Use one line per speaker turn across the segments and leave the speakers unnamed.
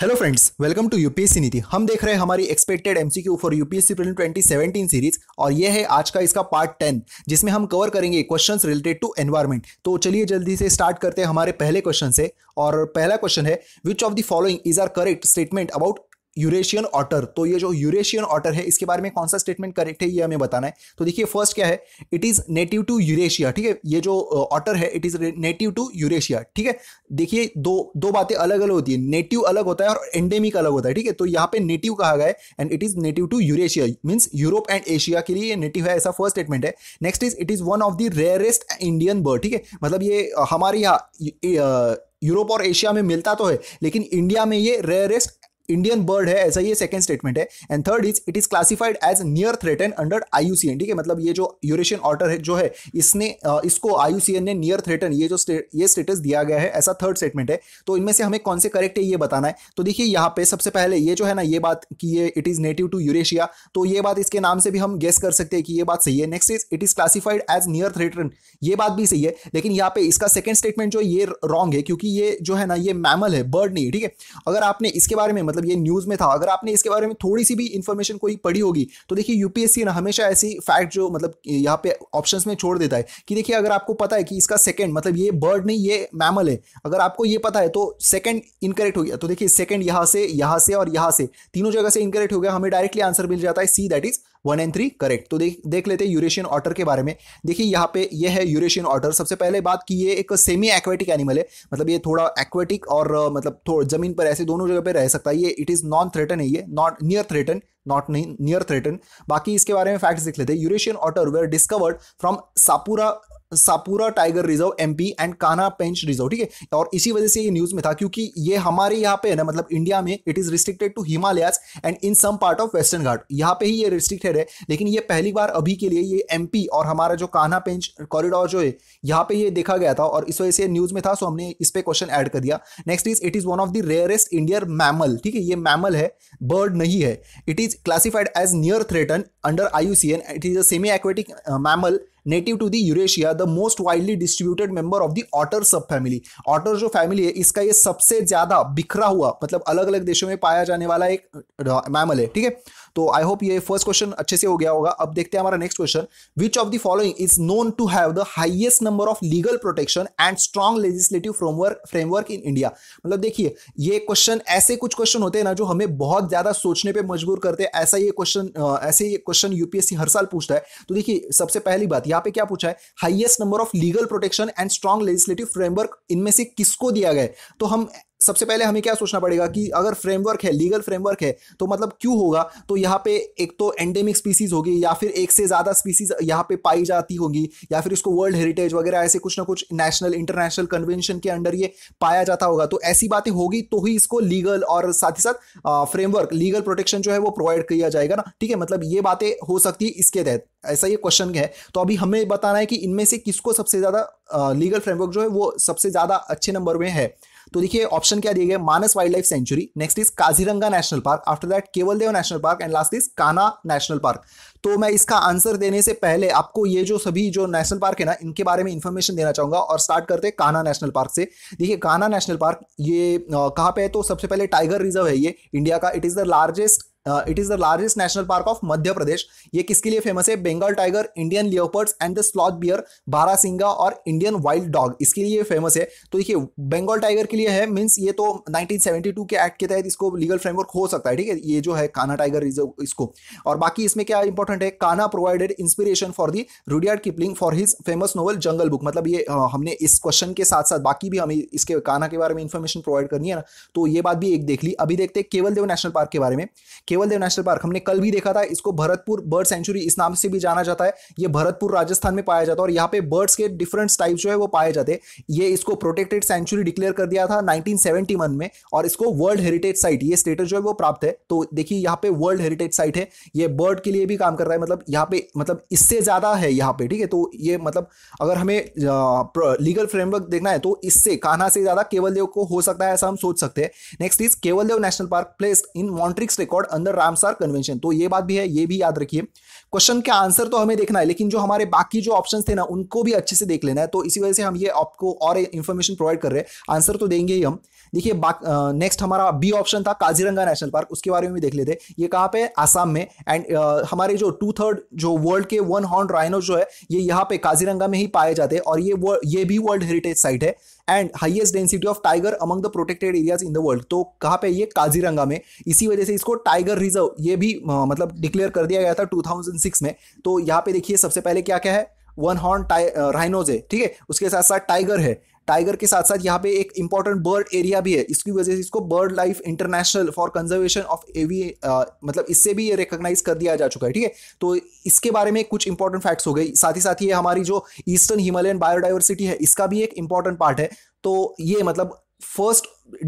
Hello friends welcome to UPSC Niti हम देख रहे हैं हमारी expected MCQ for UPSC prelim 2017 series और यह है आज का इसका पार्ट टेन जिसमें हम कवर करेंगे क्वेश्चंस रिलेटेड टू एनवायरमेंट तो चलिए जल्दी से स्टार्ट करते हैं हमारे पहले क्वेश्चन से और पहला क्वेश्चन है which of the following is are correct statement about Eurasian otter तो ये जो यूरेशियन ऑटर है इसके बारे में कौन सा स्टेटमेंट करेक्ट है ये हमें बताना है तो देखिए फर्स्ट क्या है it is native to Eurasia ठीक है ये जो ऑटर है it is native to Eurasia ठीक है देखिए दो दो बातें अलग अलग होती है नेटिव अलग होता है और एंडेमिक अलग होता है ठीक है तो यहाँ पे नेटिव कहा गया है and it is native to Eurasia means Europe and Asia के लिए नेटिव है ऐसा फर्स्ट स्टेटमेंट है next is it is one of the rarest Indian bird ठीक है मतलब ये हमारे यहाँ यूरोप और एशिया में मिलता तो है लेकिन इंडिया में ये रेयरेस्ट इंडियन बर्ड है ऐसा ये सेकंड स्टेटमेंट है and third is it is classified as near threatened under IUCN ठीक है मतलब ये जो यूरेशियन ऑर्डर है जो है इसने इसको आईयूसीएन ने नियर थ्रेटन ये जो ये स्टेटस दिया गया है ऐसा थर्ड स्टेटमेंट है तो इनमें से हमें कौन से करेक्ट है ये बताना है तो देखिए यहाँ पे सबसे पहले ये जो है ना ये बात कि ये it is native to Eurasia तो ये बात इसके नाम से भी हम गेस कर सकते हैं कि ये बात सही है next is it is classified as near threatened ये बात भी सही है लेकिन यहाँ पे इसका सेकंड स्टेटमेंट जो ये रॉन्ग है क्योंकि ये जो है ना ये मैमल है बर्ड नहीं ठीक है अगर आपने इसके बारे में मतलब मतलब ये न्यूज़ में था अगर आपने इसके बारे में थोड़ी सी भी इन्फॉर्मेशन कोई पढ़ी होगी तो देखिए यूपीएससी ना हमेशा ऐसी फैक्ट जो मतलब यहाँ पे ऑप्शन में छोड़ देता है कि देखिए अगर आपको पता है कि इसका सेकंड मतलब ये बर्ड नहीं ये मैमल है अगर आपको ये पता है तो सेकंड इनकरेक्ट हो गया तो देखिए सेकंड यहाँ से यहाँ से और यहाँ से तीनों जगह से इनकरेक्ट हो गया हमें डायरेक्टली आंसर मिल जाता है C that is one and three correct तो देख देख लेते हैं यूरेशियन ऑटर के बारे में देखिए यहाँ पे ये है यूरेशियन ऑटर सबसे पहले बात की ये एक सेमी एक्वेटिक एनिमल है मतलब ये थोड़ा एक्वेटिक और मतलब थोड़ा जमीन पर ऐसे दोनों जगह पे रह सकता है ये इट इज़ नॉन थ्रेटन है ये not near threatened not near threatened बाकी इसके बारे में फैक्ट्स देख लेते हैं Eurasian otter were discovered from Satpura Satpura tiger reserve MP and Kanha Pench reserve ठीक है और इसी वजह से ये न्यूज में था क्योंकि ये हमारे यहाँ पे है ना मतलब इंडिया में it is restricted to Himalayas and in some part of western Ghat यहाँ पे ही ये रिस्ट्रिक्टेड है लेकिन ये पहली बार अभी के लिए ये एमपी और हमारा जो काना पेंच कॉरिडोर जो है यहाँ पे ये देखा गया था और इस वजह से न्यूज में था सो हमने इस पर क्वेश्चन ऐड कर दिया next is it is one of the rarest Indian mammal ठीक है ये मैमल है बर्ड नहीं है it is classified as near threatened under I it is a semi aquatic mammal native to the Eurasia the most widely distributed member of the otter sub family otter जो family है इसका ये सबसे ज्यादा बिखरा हुआ मतलब अलग अलग देशों में पाया जाने वाला एक मैमल है ठीक है तो आई होप ये फर्स्ट क्वेश्चन अच्छे से हो गया होगा अब देखते हैं हमारा next question which of the following is known to have the highest number of legal protection and strong legislative framework framework in India मतलब देखिए ये क्वेश्चन ऐसे कुछ क्वेश्चन होते हैं ना जो हमें बहुत ज्यादा सोचने पर मजबूर करते हैं ऐसा ये क्वेश्चन ऐसे ये क्वेश्चन यूपीएससी हर साल पूछता है तो देखिए सबसे पहली बात यहाँ पे क्या पूछा है highest number of legal protection and strong legislative framework इनमें से किसको दिया गया तो हम सबसे पहले हमें क्या सोचना पड़ेगा कि अगर फ्रेमवर्क है लीगल फ्रेमवर्क है तो मतलब क्यों होगा तो यहाँ पे एक तो एंडेमिक स्पीसीज होगी या फिर एक से ज़्यादा स्पीसीज यहाँ पे पाई जाती होगी या फिर इसको वर्ल्ड हेरिटेज वगैरह ऐसे कुछ ना कुछ नेशनल इंटरनेशनल कन्वेंशन के अंडर ये पाया जाता होगा तो ऐसी बातें होगी तो ही इसको लीगल और साथ ही साथ फ्रेमवर्क लीगल प्रोटेक्शन जो है वो प्रोवाइड किया जाएगा ना ठीक है मतलब ये बातें हो सकती है इसके तहत ऐसा ये क्वेश्चन है तो अभी हमें बताना है कि इनमें से किसको सबसे ज़्यादा लीगल फ्रेमवर्क जो है वो सबसे ज़्यादा अच्छे नंबर में है तो देखिए ऑप्शन क्या दिए गए Manas wild life sanctuary next is Kaziranga national park after that Keoladeo national park and last is Kanha national park तो मैं इसका आंसर देने से पहले आपको ये जो सभी जो नेशनल पार्क है ना इनके बारे में इन्फॉर्मेशन देना चाहूंगा और स्टार्ट करते हैं काना नेशनल पार्क से देखिए काना नेशनल पार्क ये कहाँ पे है तो सबसे पहले टाइगर रिजर्व है ये इंडिया का it is the largest it is the largest national park of Madhya Pradesh ये किसके लिए फेमस है Bengal tiger Indian leopards and the sloth bear barasingha और इंडियन वाइल्ड डॉग इसके लिए फेमस है तो देखिए बंगाल टाइगर के लिए है मीन्स ये तो 1972 के एक्ट के तहत इसको लीगल फ्रेमवर्क हो सकता है ठीक है ये जो है काना टाइगर रिजर्व इसको और बाकी इसमें क्या इंपॉर्टेंट है Kanha provided inspiration for the Rudyard Kipling for his famous novel jungle book मतलब ये uh, हमने इस क्वेश्चन के साथ साथ बाकी भी हमें इसके काना के बारे में इंफॉर्मेशन प्रोवाइड करनी है ना तो ये बात भी एक देख ली अभी देखते हैं केवल देव नेशनल पार्क के बारे में केवलदेव नेशनल पार्क हमने कल भी देखा था इसको भरतपुर बर्ड सेंचुरी इस नाम से भी जाना जाता है ये भरतपुर राजस्थान में पाया जाता है और यहाँ पे बर्ड्स के डिफरेंट टाइप जो है वो पाए जाते ये इसको प्रोटेक्टेड सेंचुरी डिक्लेयर कर दिया था नाइनटीन में और इसको वर्ल्ड हेरिटेज साइट ये स्टेटस जो है वो प्राप्त है तो देखिए यहाँ पे वर्ल्ड हेरिटेज साइट है ये बर्ड के लिए भी काम कर रहा है मतलब यहाँ पे मतलब इससे ज़्यादा है यहाँ पे ठीक है तो ये मतलब अगर हमें लीगल फ्रेमवर्क देखना है तो इससे कान्हा से ज़्यादा केवलदेव को हो सकता है ऐसा हम सोच सकते हैं next is Keoladeo national park place in Montreux record अंदर रामसार कन्वेंशन तो ये बात भी है ये भी याद रखिए क्वेश्चन के आंसर तो हमें देखना है लेकिन जो हमारे बाकी जो ऑप्शन थे ना उनको भी अच्छे से देख लेना है तो इसी वजह से हम ये आपको और इन्फॉर्मेशन प्रोवाइड कर रहे हैं आंसर तो देंगे ही हम देखिए नेक्स्ट हमारा बी ऑप्शन था काजीरंगा नेशनल पार्क उसके बारे में भी देख लेते ये कहाँ पे आसाम में एंड हमारे जो टू थर्ड जो वर्ल्ड के वन हॉर्न राइनो जो है ये यहाँ पे काजीरंगा में ही पाए जाते हैं और ये ये भी वर्ल्ड हेरिटेज साइट है and highest density of tiger among the protected areas in the world तो कहाँ पे ये काजीरंगा में इसी वजह से इसको टाइगर रिजर्व ये भी मतलब डिक्लेयर कर दिया गया था 2006 में तो यहाँ पे देखिए सबसे पहले क्या क्या है वन हॉर्न राइनोज है ठीक है उसके साथ साथ टाइगर है टाइगर के साथ साथ यहाँ पे एक इंपॉर्टेंट बर्ड एरिया भी है इसकी वजह से इसको bird life international for conservation of एवी मतलब इससे भी ये रिकोगनाइज कर दिया जा चुका है ठीक है तो इसके बारे में कुछ इंपॉर्टेंट फैक्ट्स हो गए साथ ही साथ ये हमारी जो ईस्टर्न हिमालयन बायोडाइवर्सिटी है इसका भी एक इंपॉर्टेंट पार्ट है तो ये मतलब फर्स्ट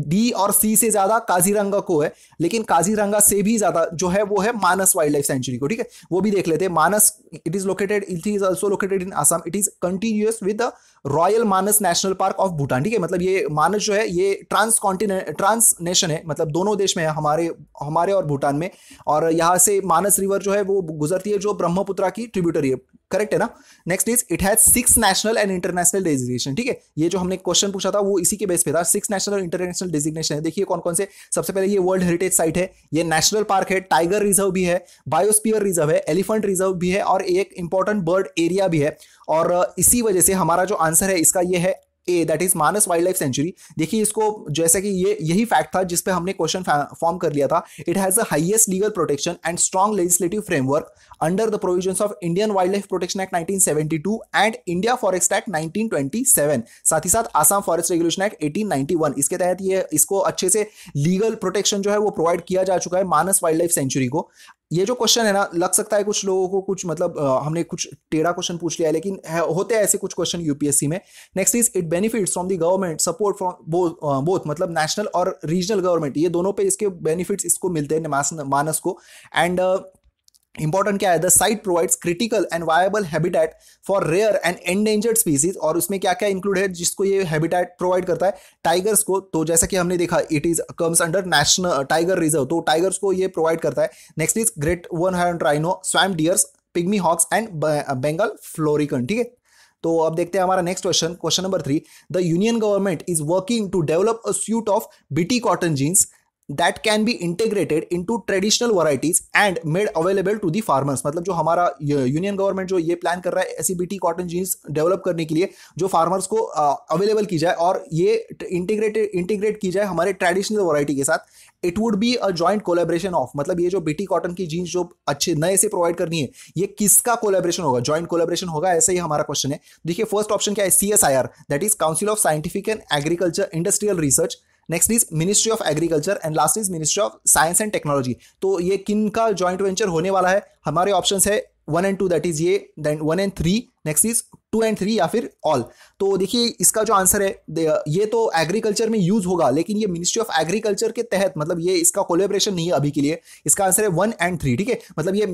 डी और सी से ज्यादा काजीरंगा को है लेकिन काजीरंगा से भी ज्यादा जो है वो है मानस वाइल्ड लाइफ सेंचुरी को ठीक है वो भी देख लेते हैं Manas it is located it is also located in Assam it is continuous with the royal Manas national park of Bhutan ठीक है मतलब ये मानस जो है ये ट्रांस कॉन्टिनेंट ट्रांस नेशन है मतलब दोनों देश में है हमारे हमारे और भूटान में और यहाँ से मानस रिवर जो है वो गुजरती है जो ब्रह्मपुत्रा की ट्रिब्यूटरी है करेक्ट है ना next is it has six national and international designation ठीक है ये जो हमने क्वेश्चन पूछा था वो इसी के बेस पे था सिक्स नेशनल और इंटरनेशनल डेजिग्नेशन है देखिए कौन कौन से सबसे पहले ये वर्ल्ड हेरिटेज साइट है ये नेशनल पार्क है टाइगर रिजर्व भी है बायोस्पियर रिजर्व है एलिफेंट रिजर्व भी है और एक इंपॉर्टेंट बर्ड एरिया भी है और इसी वजह से हमारा जो आंसर है इसका ये है a that is Manas wild life sanctuary देखिए इसको जैसे कि ये यही फैक्ट था जिसपे हमने क्वेश्चन फॉर्म कर लिया था it has the highest legal protection and strong legislative framework under the provision of Indian wild life protection act 1972 and India forest act 1927 साथ ही साथ आसाम फॉरेस्ट रेगुलेशन एक्ट 1891 इसके तहत ये इसको अच्छे से लीगल प्रोटेक्शन जो है वो प्रोवाइड किया जा चुका है मानस वाइल्ड लाइफ सेंचुरी को ये जो क्वेश्चन है ना लग सकता है कुछ लोगों को कुछ मतलब हमने कुछ टेढ़ा क्वेश्चन पूछ लिया है लेकिन है, होते हैं ऐसे कुछ क्वेश्चन यूपीएससी में next is it benefits from the government support from both मतलब नेशनल और रीजनल गवर्नमेंट ये दोनों पे इसके बेनिफिट्स इसको मिलते हैं मानस को एंड uh, इंपॉर्टेंट क्या है the site provides critical and viable habitat for rare and endangered species और उसमें क्या क्या इंक्लूड है जिसको ये हैबिटेट प्रोवाइड करता है टाइगर्स को तो जैसा कि हमने देखा it is comes under national tiger reserve तो टाइगर्स को ये प्रोवाइड करता है next is great one horned rhino swamp deers pygmy hogs and Bengal florican ठीक है तो अब देखते हैं हमारा next question question number three the union government is working to develop a suite of BT cotton genes that can be integrated in to traditional varieties and made available to the farmers मतलब जो हमारा union government जो ये plan कर रहा है ACBT cotton jeans develop करने के लिए जो फार्मर्स को अवेलेबल uh, की जाए और ये इंटीग्रेटेड इंटीग्रेट की जाए हमारे ट्रेडिशनल वराइटी के साथ it would be a joint collaboration of मतलब ये जो बीटी कॉटन की जीन्स जो अच्छे नए से प्रोवाइड करनी है ये किसका कोलेब्रेशन होगा जॉइंट कोलेब्रेशन होगा ऐसा ही हमारा क्वेश्चन है देखिए फर्स्ट ऑप्शन क्या है C S I R that is council of scientific and agriculture industrial research next is ministry of agriculture and last is ministry of science and technology तो ये किन का ज्वाइंट वेंचर होने वाला है हमारे ऑप्शन है one and two that is ये then one and three next is two and three या फिर ऑल तो देखिए इसका जो आंसर है ये तो एग्रीकल्चर में यूज होगा लेकिन ये मिनिस्ट्री ऑफ एग्रीकल्चर के तहत मतलब ये इसका कोलेबरेशन नहीं है अभी के लिए इसका आंसर है वन एंड थ्री ठीक है मतलब ये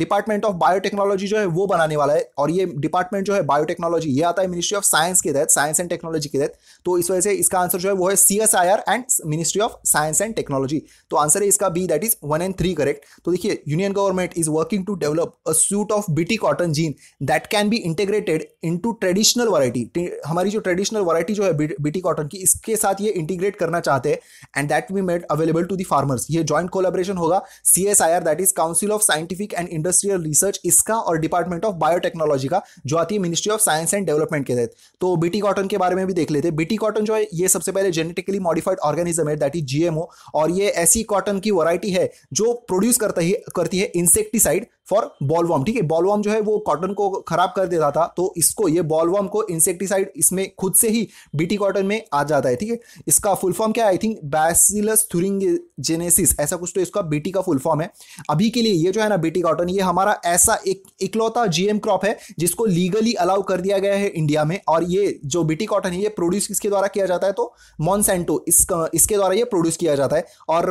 डिपार्टमेंट ऑफ बायोटेक्नोलॉजी जो है वो बनाने वाला है और ये डिपार्टमेंट जो है बायोटेक्नोलॉजी ये आता है मिनिस्ट्री ऑफ साइंस के तहत साइंस एंड टेक्नोलॉजी के तहत तो इस वजह से इसका आंसर जो है वो है C S I R and ministry of science and technology तो आंसर है इसका B that is one and three correct तो देखिए union government is working to develop a suite of BT cotton gene that can be integrated into traditional variety हमारी जो traditional variety जो है BT cotton की इसके साथ ये इंटीग्रेट करना चाहते हैं and that we made available to the farmers ये जॉइंट कोलेबरेशन होगा C S I R that is council of scientific and industrial research इसका और डिपार्टमेंट ऑफ बायोटेक्नोलॉजी का जो आती है ministry of science and development के तहत तो बीटी कॉटन के बारे में भी देख लेते हैं बीटी कॉटन जो है ये सबसे पहले जेनेटिकली मॉडिफाइड ऑर्गेनिज्म है दैट इज जीएमओ और ये ऐसी कॉटन की वरायटी है जो प्रोड्यूस करता ही करती है इंसेक्टिसाइड फॉर बॉलवॉर्म ठीक है बॉलवॉर्म जो है वो कॉटन को खराब कर देता था तो इसको ये बॉलवॉम को इंसेक्टिसाइड इसमें खुद से ही बीटी कॉटन में आ जाता है ठीक है इसका फुल फॉर्म क्या है आई थिंक बैसिलस जेनेसिस ऐसा कुछ तो इसका बीटी का फुल फॉर्म है अभी के लिए ये जो है ना बीटी कॉटन ये हमारा ऐसा एक इकलौता जीएम क्रॉप है जिसको लीगली अलाउ कर दिया गया है इंडिया में और ये जो बीटी कॉटन है ये प्रोड्यूस किसके द्वारा किया जाता है तो मॉनसेंटो इस, इसके द्वारा ये प्रोड्यूस किया जाता है और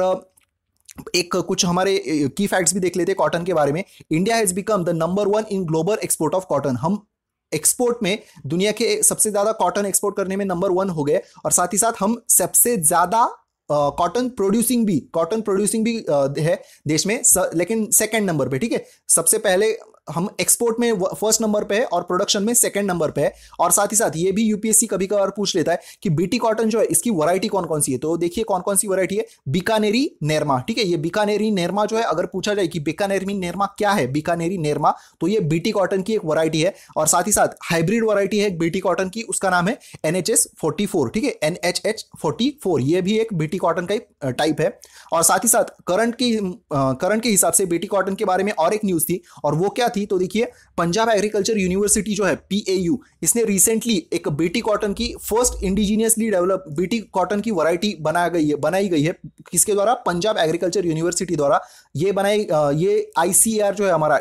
एक कुछ हमारे की फैक्ट्स भी देख लेते हैं कॉटन के बारे में India has become the number one in global export of cotton हम एक्सपोर्ट में दुनिया के सबसे ज्यादा कॉटन एक्सपोर्ट करने में नंबर वन हो गए और साथ ही साथ हम सबसे ज्यादा कॉटन प्रोड्यूसिंग भी कॉटन प्रोड्यूसिंग भी uh, है देश में स, लेकिन सेकंड नंबर पे ठीक है सबसे पहले हम एक्सपोर्ट में फर्स्ट नंबर पे है और प्रोडक्शन में सेकंड नंबर पे है और साथ ही साथ ये भी यूपीएससी कभी कभार पूछ लेता है कि बीटी कॉटन जो है इसकी वैरायटी कौन कौन सी है तो देखिए कौन कौन सी वैरायटी है बीकानेरी नेरमा ठीक है ये बीकानेरी नेरमा जो है अगर पूछा जाए कि बीकानेरमी नेरमा क्या है बीकानेरी नेरमा तो ये बीटी कॉटन की एक वरायटी है और साथ ही साथ हाइब्रिड वरायटी है बीटी कॉटन की उसका नाम है एनएचएस फोर्टी ठीक है एनएचएच फोर्टी ये भी एक बीटी कॉटन का टाइप है और साथ ही साथ करंट की करंट के हिसाब से बीटी कॉटन के बारे में और एक न्यूज थी और वो क्या थी तो देखिए पंजाब एग्रीकल्चर यूनिवर्सिटी जो है पी इसने रिसेंटली एक बीटी कॉटन की first indigenously develop BT cotton की वरायटी बनाई गई है बनाई गई है किसके द्वारा पंजाब एग्रीकल्चर यूनिवर्सिटी द्वारा ये बनाई ये आई जो है हमारा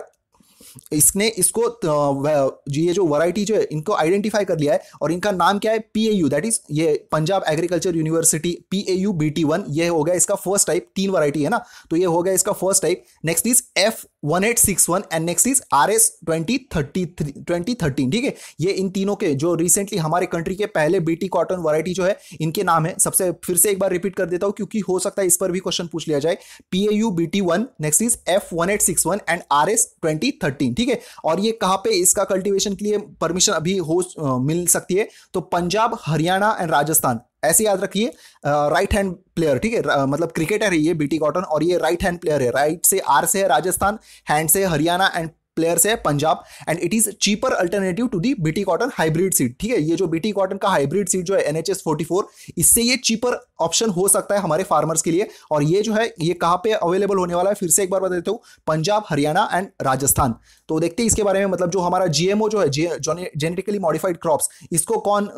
इसने इसको ये जो वराइटी जो है इनको आइडेंटिफाई कर लिया है और इनका नाम क्या है P A U that is ये Punjab agriculture university P A U B T one ये हो गया इसका फर्स्ट टाइप तीन वराइटी है ना तो ये हो गया इसका first type next is F one eight six one and next is R S twenty thirty three twenty thirteen ठीक है ये इन तीनों के जो रिसेंटली हमारे कंट्री के पहले बी टी कॉटन वराइटी जो है इनके नाम है सबसे फिर से एक बार रिपीट कर देता हूँ क्योंकि हो सकता है इस पर भी क्वेश्चन पूछ लिया जाए P A U B T one next is F one eight six one and R S twenty thirteen protein ठीक है और ये कहाँ पे इसका कल्टीवेशन के लिए परमिशन अभी हो मिल सकती है तो पंजाब हरियाणा एंड राजस्थान ऐसे याद रखिए राइट हैंड प्लेयर ठीक है मतलब क्रिकेटर है ये बीटी कॉटन और ये राइट हैंड प्लेयर है राइट से आर से है राजस्थान हैंड से हरियाणा एंड प्लेयर्स है Punjab and it is cheaper alternative to the BT cotton hybrid seed ठीक है ये जो बीटी कॉटन का हाइब्रिड सीड जो है फोर्टी फोर इससे ये चीपर ऑप्शन हो सकता है हमारे फार्मर्स के लिए और ये जो है ये कहाँ पे अवेलेबल होने वाला है फिर से एक बार बता देते हो पंजाब हरियाणा एंड राजस्थान तो देखते हैं इसके बारे में मतलब जो हमारा जीएमओ जो है जेनेटिकली मॉडिफाइड क्रॉप्स इसको कौन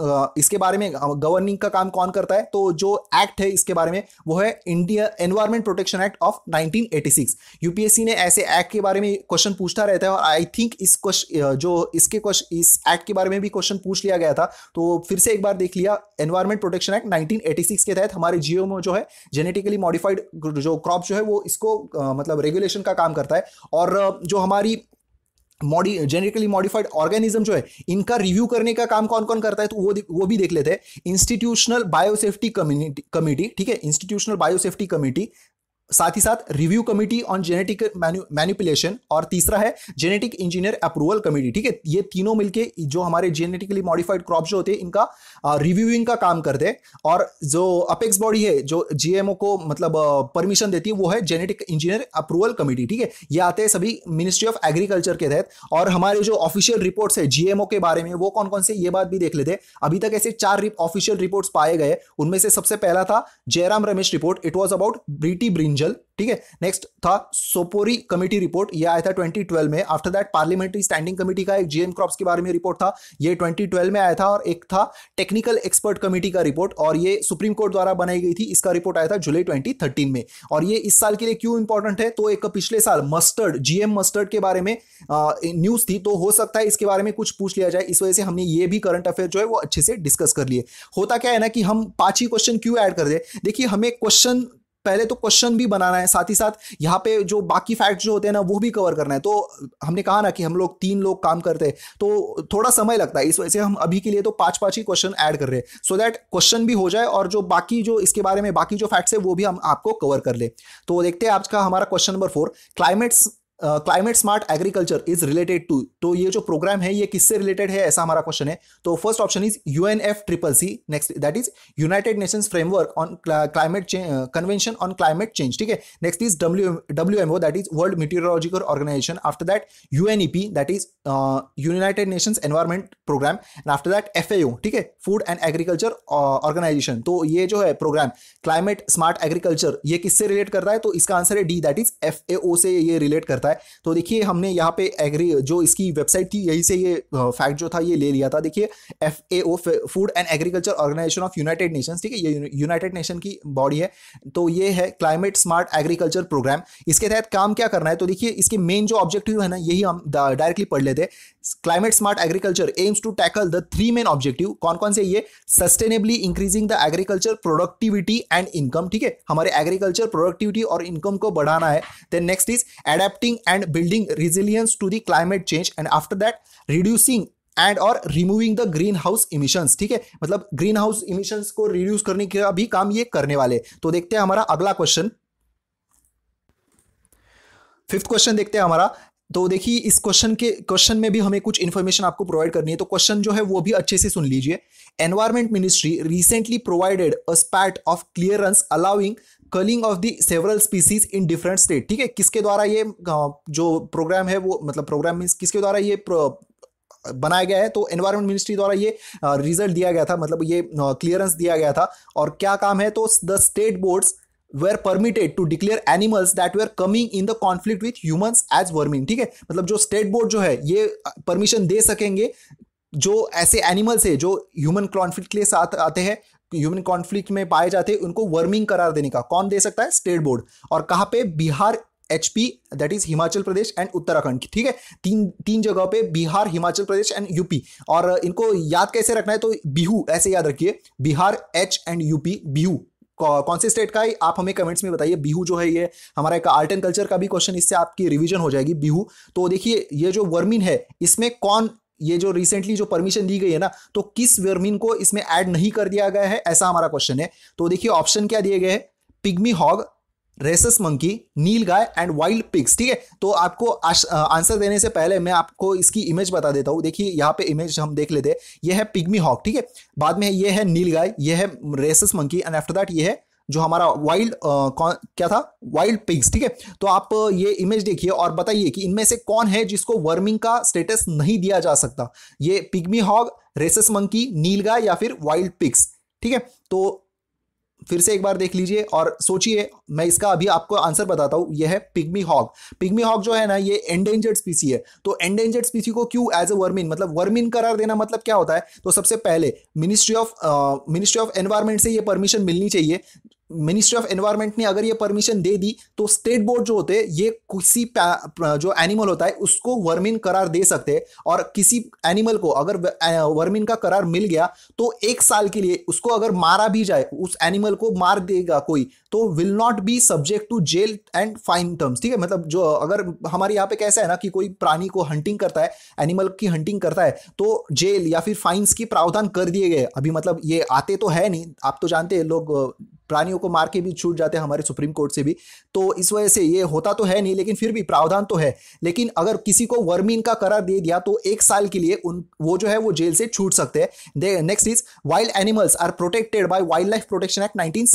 इसके बारे में गवर्निंग का काम कौन करता है तो जो एक्ट है इसके बारे में वो है India environment protection act of 1986 UPSC ने ऐसे एक्ट के बारे में क्वेश्चन पूछता रहता है है और आई थिंक इस क्वेश्चन जो इसके क्वेश्चन इस एक्ट के बारे में भी क्वेश्चन पूछ लिया गया था तो फिर से एक बार देख लिया एनवायरमेंट प्रोटेक्शन एक्ट 1986 के तहत हमारे जियो में जो है जेनेटिकली मॉडिफाइड जो क्रॉप जो है वो इसको मतलब रेगुलेशन का काम करता है और जो हमारी मॉडी जेनेटिकली मॉडिफाइड ऑर्गेनिज्म जो है इनका रिव्यू करने का काम कौन कौन करता है तो वो वो भी देख लेते हैं इंस्टीट्यूशनल बायोसेफ्टी कमिटी कमेटी ठीक है इंस्टीट्यूशनल बायोसेफ्टी कमेटी साथ ही साथ review committee on genetic manipulation और तीसरा है जेनेटिक इंजीनियर अप्रूवल कमेटी ठीक है ये तीनों मिलके जो हमारे जेनेटिकली मॉडिफाइड क्रॉप जो होते हैं इनका रिव्यूइंग का काम करते हैं और जो अपेक्स बॉडी है जो जीएमओ को मतलब परमिशन देती है वो है जेनेटिक इंजीनियर अप्रूवल कमेटी ठीक है ये आते हैं सभी मिनिस्ट्री ऑफ एग्रीकल्चर के तहत और हमारे जो ऑफिशियल रिपोर्ट है जीएमओ के बारे में वो कौन कौन से ये बात भी देख लेते हैं अभी तक ऐसे चार ऑफिशियल रिपोर्ट पाए गए उनमें से सबसे पहला था Jairam Ramesh report it was about BT brinjal ठीक है नेक्स्ट था सोपोरी कमिटी रिपोर्ट यह आया था 2012 में after that parliamentary standing committee का एक जीएम क्रॉप्स के बारे में रिपोर्ट था ये 2012 में आया था और एक था टेक्निकल एक्सपर्ट कमिटी का रिपोर्ट और ये सुप्रीम कोर्ट द्वारा बनाई गई थी इसका रिपोर्ट आया था जुलाई 2013 में और ये इस साल के लिए क्यों इंपॉर्टेंट है तो एक पिछले साल मस्टर्ड जीएम मस्टर्ड के बारे में न्यूज थी तो हो सकता है इसके बारे में कुछ पूछ लिया जाए इस वजह से हमने ये भी करंट अफेयर जो है वो अच्छे से डिस्कस कर लिए होता क्या है ना कि हम पांच ही क्वेश्चन क्यों ऐड कर दे देखिए हमें क्वेश्चन पहले तो क्वेश्चन भी बनाना है साथ ही साथ यहाँ पे जो बाकी फैक्ट जो होते हैं ना वो भी कवर करना है तो हमने कहा ना कि हम लोग तीन लोग काम करते हैं तो थोड़ा समय लगता है इस वजह से हम अभी के लिए तो पाँच पाँच ही क्वेश्चन ऐड कर रहे हैं सो दैट क्वेश्चन भी हो जाए और जो बाकी जो इसके बारे में बाकी जो फैक्ट्स है वो भी हम आपको कवर कर ले तो देखते हैं आज का हमारा question number four climates climate smart agriculture is related to तो ये जो प्रोग्राम है ये किससे रिलेटेड है ऐसा हमारा क्वेश्चन है तो first option is U N F triple C next that is united nations framework on climate convention on climate change ठीक है next is W W M O that is world meteorological organization after that U N E P that is united nations environment programme and after that F A ठीक है food and agriculture organisation तो ये जो है program climate smart agriculture ये किससे relate करता है तो इसका आंसर है D that is F A O से ये रिलेट करता है जाता है तो देखिए हमने यहाँ पे एग्री जो इसकी वेबसाइट थी यही से ये फैक्ट जो था ये ले लिया था देखिए F A O food and agriculture organization of united nation ठीक है ये यूनाइटेड नेशन की बॉडी है तो ये है क्लाइमेट स्मार्ट एग्रीकल्चर प्रोग्राम इसके तहत काम क्या करना है तो देखिए इसके मेन जो ऑब्जेक्टिव है ना यही हम डायरेक्टली पढ़ लेते हैं climate smart agriculture aims to tackle the three main objective कौन कौन से ये sustainably increasing the agriculture productivity and income ठीक है हमारे एग्रीकल्चर प्रोडक्टिविटी और इनकम को बढ़ाना है then next is adapting adapting and building resilience to the climate change and after that reducing and और removing the green house emissions ठीक है मतलब ग्रीन हाउस इमिशंस को रिड्यूस करने का भी काम ये करने वाले तो देखते हैं हमारा अगला क्वेश्चन फिफ्थ क्वेश्चन देखते हैं हमारा तो देखिए इस क्वेश्चन के क्वेश्चन में भी हमें कुछ इन्फॉर्मेशन आपको प्रोवाइड करनी है तो क्वेश्चन जो है वो भी अच्छे से सुन लीजिए environment ministry recently provided a spate of clearance allowing culling of the several species in different state ठीक है किसके द्वारा ये जो प्रोग्राम है वो मतलब प्रोग्राम मीन्स किसके द्वारा ये बनाया गया है तो एनवायरमेंट मिनिस्ट्री द्वारा ये रिजल्ट दिया गया था मतलब ये क्लियरेंस दिया गया था और क्या काम है तो the state boards were permitted to declare animals that were coming in the conflict with humans as vermin ठीक है मतलब जो स्टेट बोर्ड जो है ये परमिशन दे सकेंगे जो ऐसे एनिमल्स है जो ह्यूमन कॉन्फ्लिक्ट के लिए साथ आते हैं ह्यूमन कॉन्फ्लिक्ट में पाए जाते हैं उनको वर्मिंग करार देने का कौन दे सकता है स्टेट बोर्ड और कहाँ पे Bihar H P that is Himachal Pradesh and Uttarakhand ठीक है तीन तीन जगह पे बिहार हिमाचल प्रदेश एंड यूपी और इनको याद कैसे रखना है तो बिहू ऐसे याद रखिए Bihar H and UP Bihu कौन से स्टेट का है आप हमें कमेंट्स में बताइए बिहू जो है ये हमारा एक आर्ट एंड कल्चर का भी क्वेश्चन इससे आपकी रिविजन हो जाएगी बिहू तो देखिए ये जो वर्मिन है इसमें कौन ये जो रिसेंटली जो परमिशन दी गई है ना तो किस वर्मिन को इसमें ऐड नहीं कर दिया गया है ऐसा हमारा क्वेश्चन है तो देखिए ऑप्शन क्या दिए गए हैं pygmy hog rhesus monkey nilgai and wild pigs ठीक है तो आपको आंसर देने से पहले मैं आपको इसकी इमेज बता देता हूँ देखिए यहाँ पे इमेज हम देख लेते हैं ये है पिग्मी हॉक ठीक है बाद में ये है नील गाय ये है rhesus monkey and after that ये है जो हमारा वाइल्ड कौन क्या था वाइल्ड पिग्स ठीक है तो आप ये इमेज देखिए और बताइए कि इनमें से कौन है जिसको वर्मिंग का स्टेटस नहीं दिया जा सकता ये pygmy hog rhesus monkey nilgai या फिर वाइल्ड पिग्स ठीक है तो फिर से एक बार देख लीजिए और सोचिए मैं इसका अभी आपको आंसर बताता हूँ यह है पिग्मी हॉग पिग्मी हॉग जो है ना ये एंडेंजर्ड स्पीसी है तो एंडेंजर्ड स्पीसी को क्यों एज ए वर्मिन मतलब वर्मिन करार देना मतलब क्या होता है तो सबसे पहले ministry of ministry of environment से ये परमिशन मिलनी चाहिए मिनिस्ट्री ऑफ एनवायरमेंट ने अगर ये परमिशन दे दी तो स्टेट बोर्ड जो होते हैं ये किसी जो एनिमल होता है उसको वर्मिन करार दे सकते हैं और किसी एनिमल को अगर वर्मिन का करार मिल गया तो एक साल के लिए उसको अगर मारा भी जाए उस एनिमल को मार देगा कोई तो will not be subject to jail and fine terms ठीक है मतलब जो अगर हमारे यहाँ पे कैसा है ना कि कोई प्राणी को हंटिंग करता है एनिमल की हंटिंग करता है तो जेल या फिर फाइन्स की प्रावधान कर दिए गए अभी मतलब ये आते तो है नहीं आप तो जानते हैं लोग प्राणियों को मार के भी छूट जाते हैं हमारे सुप्रीम कोर्ट से भी तो इस वजह से ये होता तो है नहीं लेकिन फिर भी प्रावधान तो है लेकिन अगर किसी को वर्मीन का करार दे दिया तो एक साल के लिए उन वो जो है वो जेल से छूट सकते हैं next is wild animals are protected by wild life protection act nineteen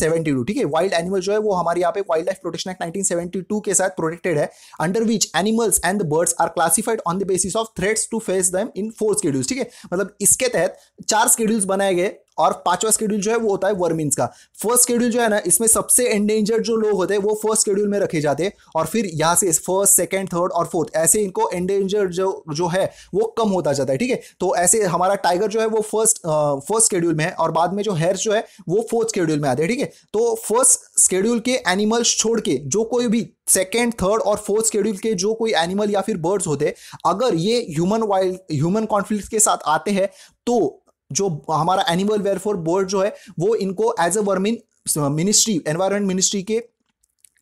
ठीक है वाइल्ड एनिमल जो है वो हमारे यहाँ पे wild life protection act nineteen के साथ प्रोटेक्टेड है under which animals and the birds are classified on the basis of threats to face them in four schedules ठीक है मतलब इसके तहत चार स्केड्यूल्स बनाए गए और पांचवा स्केड्यूल जो है वो होता है वर्मिन्स का फर्स्ट स्केड्यूल जो है ना इसमें सबसे एंडेंजर्ड जो लोग होते हैं वो फर्स्ट स्केड्यूल में रखे जाते हैं और फिर यहाँ से फर्स्ट सेकंड थर्ड और फोर्थ ऐसे इनको एंडेंजर्ड जो जो है वो कम होता जाता है ठीक है तो ऐसे हमारा टाइगर जो है वो फर्स्ट फर्स्ट स्केड्यूल में है और बाद में जो हेयर जो है वो फोर्थ स्केड्यूल में आते हैं ठीक है थीके? तो फर्स्ट स्केड्यूल के एनिमल्स छोड़ के जो कोई भी सेकेंड थर्ड और फोर्थ शेड्यूल के जो कोई एनिमल या फिर बर्ड्स होते अगर ये ह्यूमन वाइल्ड ह्यूमन कॉन्फ्लिक्ट के साथ आते हैं तो जो हमारा एनिमल वेलफेयर बोर्ड जो है वो इनको as a vermin ministry environment ministry के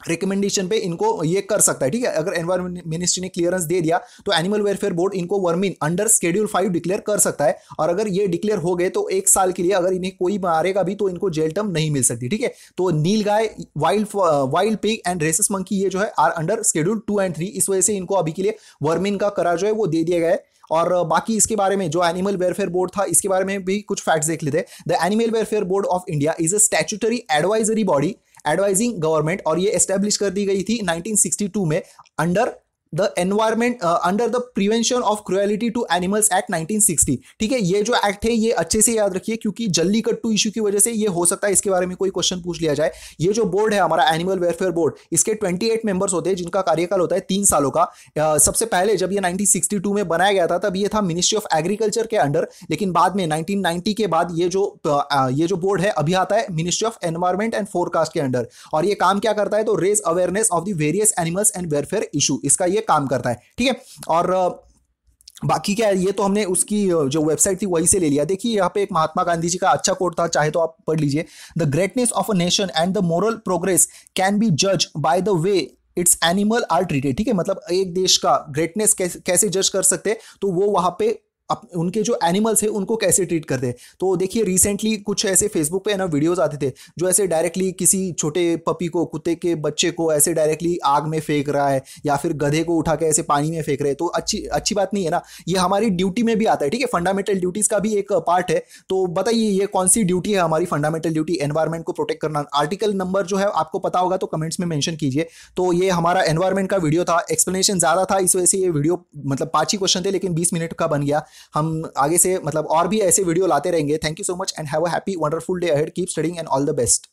रिकमेंडेशन पे इनको ये कर सकता है ठीक है अगर एनवायरमेंट मिनिस्ट्री ने क्लियरेंस दे दिया तो एनिमल वेलफेयर बोर्ड इनको vermin under schedule five declare कर सकता है और अगर ये डिक्लेयर हो गए तो एक साल के लिए अगर इन्हें कोई मारेगा भी तो इनको जेल टर्म नहीं मिल सकती ठीक है तो nilgai wild wild pig and rhesus monkey ये जो है are under schedule two and three इस वजह से इनको अभी के लिए वर्मिन का करार जो है वो दे दिया गया है और बाकी इसके बारे में जो एनिमल वेलफेयर बोर्ड था इसके बारे में भी कुछ फैक्ट्स देख लेते the animal welfare board of India is a statutory advisory body advising government और ये एस्टेब्लिश कर दी गई थी 1962 में under the environment under the prevention of cruelty to animals act 1960 ठीक है ये जो एक्ट है ये अच्छे से याद रखिए क्योंकि जल्ली कट्टू इशू की वजह से ये हो सकता है इसके बारे में कोई क्वेश्चन पूछ लिया जाए ये जो बोर्ड है हमारा एनिमल वेलफेयर बोर्ड इसके 28 मेंबर्स होते हैं जिनका कार्यकाल होता है तीन सालों का सबसे पहले जब ये 1962 में बनाया गया था तब ये था मिनिस्ट्री ऑफ एग्रीकल्चर के अंडर लेकिन बाद में 1990 के बाद ये जो ये जो बोर्ड है अभी आता है ministry of environment and forecast के अंडर और ये काम क्या करता है तो raise awareness of the various animals and welfare issue इसका ये लिए काम करता है ठीक है और बाकी क्या है ये तो हमने उसकी जो वेबसाइट थी वहीं से ले लिया देखिए यहाँ पे एक महात्मा गांधी जी का अच्छा कोट था चाहे तो आप पढ़ लीजिए the greatness of a nation and the moral progress can be जज by the way its animal are treated ठीक है मतलब एक देश का ग्रेटनेस कैसे, जज कर सकते हैं तो वो वहां पे अप, उनके जो एनिमल्स हैं उनको कैसे ट्रीट करते हैं तो देखिए रिसेंटली कुछ ऐसे फेसबुक पे ना वीडियोस आते थे जो ऐसे डायरेक्टली किसी छोटे पपी को कुत्ते के बच्चे को ऐसे डायरेक्टली आग में फेंक रहा है या फिर गधे को उठा के ऐसे पानी में फेंक रहे हैं तो अच्छी अच्छी बात नहीं है ना ये हमारी ड्यूटी में भी आता है ठीक है फंडामेंटल ड्यूटीज़ का भी एक पार्ट है तो बताइए ये कौन सी ड्यूटी है हमारी फंडामेंटल ड्यूटी एनवायरमेंट को प्रोटेक्ट करना आर्टिकल नंबर जो है आपको पता होगा तो कमेंट्स में मैंशन कीजिए तो ये हमारा एनवायरमेंट का वीडियो था एक्सप्लेनेशन ज़्यादा था इस वजह से ये वीडियो मतलब पांच ही क्वेश्चन थे लेकिन बीस मिनट का बन गया हम आगे से मतलब और भी ऐसे वीडियो लाते रहेंगे thank you so much and have a happy wonderful day ahead keep studying and all the best